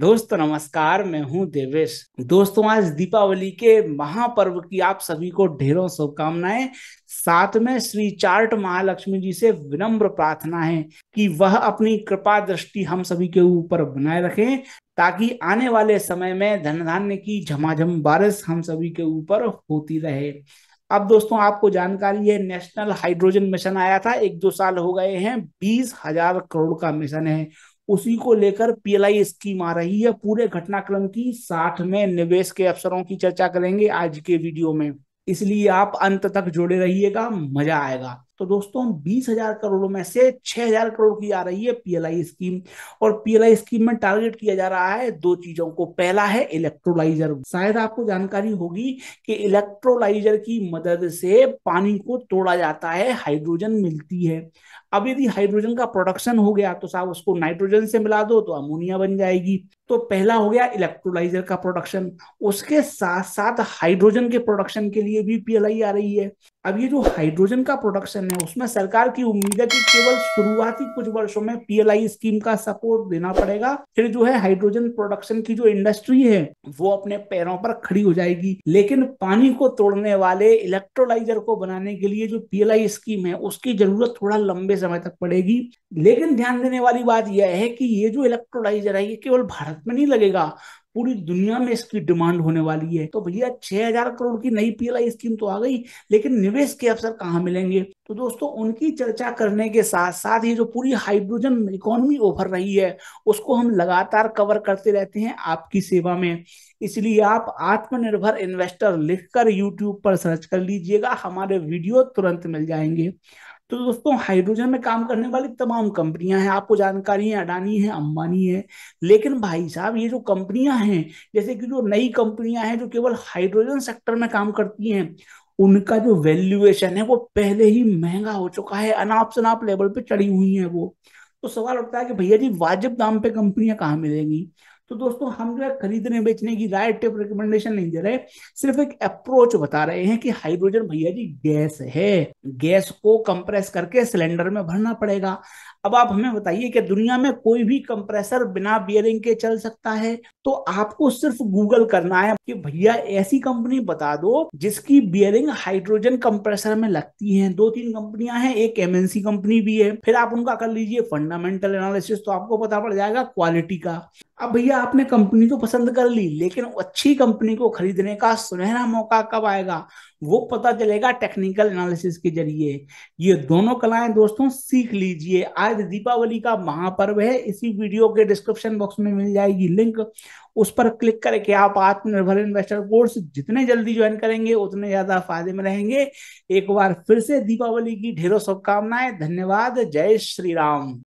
दोस्तों नमस्कार मैं हूं देवेश दोस्तों आज दीपावली के महापर्व की आप सभी को ढेरों शुभकामनाएं साथ में श्री चार्ट महालक्ष्मी जी से विनम्र प्रार्थना है कि वह अपनी कृपा दृष्टि हम सभी के ऊपर बनाए रखें ताकि आने वाले समय में धन धान्य की झमाझम बारिश हम सभी के ऊपर होती रहे अब दोस्तों आपको जानकारी है नेशनल हाइड्रोजन मिशन आया था एक दो साल हो गए हैं बीस हजार करोड़ का मिशन है उसी को लेकर पीएलआई स्कीम आ रही है पूरे घटनाक्रम की साथ में निवेश के अवसरों की चर्चा करेंगे आज के वीडियो में इसलिए आप अंत तक जुड़े रहिएगा मजा आएगा तो दोस्तों बीस हजार करोड़ में से छह हजार करोड़ की आ रही है पीएलआई स्कीम और पीएलआई स्कीम में टारगेट किया जा रहा है दो चीजों को पहला है इलेक्ट्रोलाइजर शायद आपको जानकारी होगी कि इलेक्ट्रोलाइजर की मदद से पानी को तोड़ा जाता है हाइड्रोजन मिलती है अब यदि हाइड्रोजन का प्रोडक्शन हो गया तो साहब उसको नाइट्रोजन से मिला दो तो अमोनिया बन जाएगी तो पहला हो गया इलेक्ट्रोलाइजर का प्रोडक्शन उसके साथ साथ हाइड्रोजन के प्रोडक्शन के लिए भी पीएलआई आ रही है अब ये जो हाइड्रोजन का प्रोडक्शन है उसमें सरकार की उम्मीद है कि केवल शुरुआती कुछ वर्षों में पीएलआई स्कीम का सपोर्ट देना पड़ेगा फिर जो है हाइड्रोजन प्रोडक्शन की जो इंडस्ट्री है वो अपने पैरों पर खड़ी हो जाएगी लेकिन पानी को तोड़ने वाले इलेक्ट्रोलाइजर को बनाने के लिए जो पीएलआई स्कीम है उसकी जरूरत थोड़ा लंबे समय तक पड़ेगी लेकिन ध्यान देने वाली बात यह है कि ये जो इलेक्ट्रोलाइजर है ये केवल भारत में नहीं लगेगा पूरी दुनिया में इसकी डिमांड होने वाली है तो भैया छह हजार करोड़ की नई पीएलआई स्कीम तो आ गई लेकिन निवेश के अवसर कहाँ मिलेंगे तो दोस्तों उनकी चर्चा करने के साथ साथ ये जो पूरी हाइड्रोजन इकोनॉमी ओभर रही है उसको हम लगातार कवर करते रहते हैं आपकी सेवा में इसलिए आप आत्मनिर्भर इन्वेस्टर लिखकर यूट्यूब पर सर्च कर लीजिएगा हमारे वीडियो तुरंत मिल जाएंगे तो दोस्तों हाइड्रोजन में काम करने वाली तमाम कंपनियां हैं आपको जानकारी है अडानी है अंबानी है लेकिन भाई साहब ये जो कंपनियां हैं जैसे कि जो नई कंपनियां हैं जो केवल हाइड्रोजन सेक्टर में काम करती हैं उनका जो वैल्यूएशन है वो पहले ही महंगा हो चुका है अनाप शनाप लेवल पे चढ़ी हुई है वो तो सवाल उठता है कि भैया जी वाजिब दाम पे कंपनियां कहाँ मिलेंगी तो दोस्तों हम जो है खरीदने बेचने की राय टिप रिकमेंडेशन नहीं दे रहे सिर्फ एक अप्रोच बता रहे हैं कि हाइड्रोजन भैया जी गैस है गैस को कंप्रेस करके सिलेंडर में भरना पड़ेगा अब आप हमें बताइए कि दुनिया में कोई भी कंप्रेसर बिना बियरिंग के चल सकता है तो आपको सिर्फ गूगल करना है कि भैया ऐसी कंपनी बता दो जिसकी बियरिंग हाइड्रोजन कंप्रेसर में लगती है दो तीन कंपनियां हैं एक एमएनसी कंपनी भी है फिर आप उनका कर लीजिए फंडामेंटल एनालिसिस तो आपको पता पड़ जाएगा क्वालिटी का अब भैया आपने कंपनी तो पसंद कर ली लेकिन अच्छी कंपनी को खरीदने का सुनहरा मौका कब आएगा वो पता चलेगा टेक्निकल एनालिसिस के जरिए ये दोनों कलाएं दोस्तों सीख लीजिए आज दीपावली का महापर्व है इसी वीडियो के डिस्क्रिप्शन बॉक्स में मिल जाएगी लिंक उस पर क्लिक करके आप आत्मनिर्भर इन्वेस्टर कोर्स जितने जल्दी ज्वाइन करेंगे उतने ज्यादा फायदे में रहेंगे एक बार फिर से दीपावली की ढेरों शुभकामनाएं धन्यवाद जय श्री राम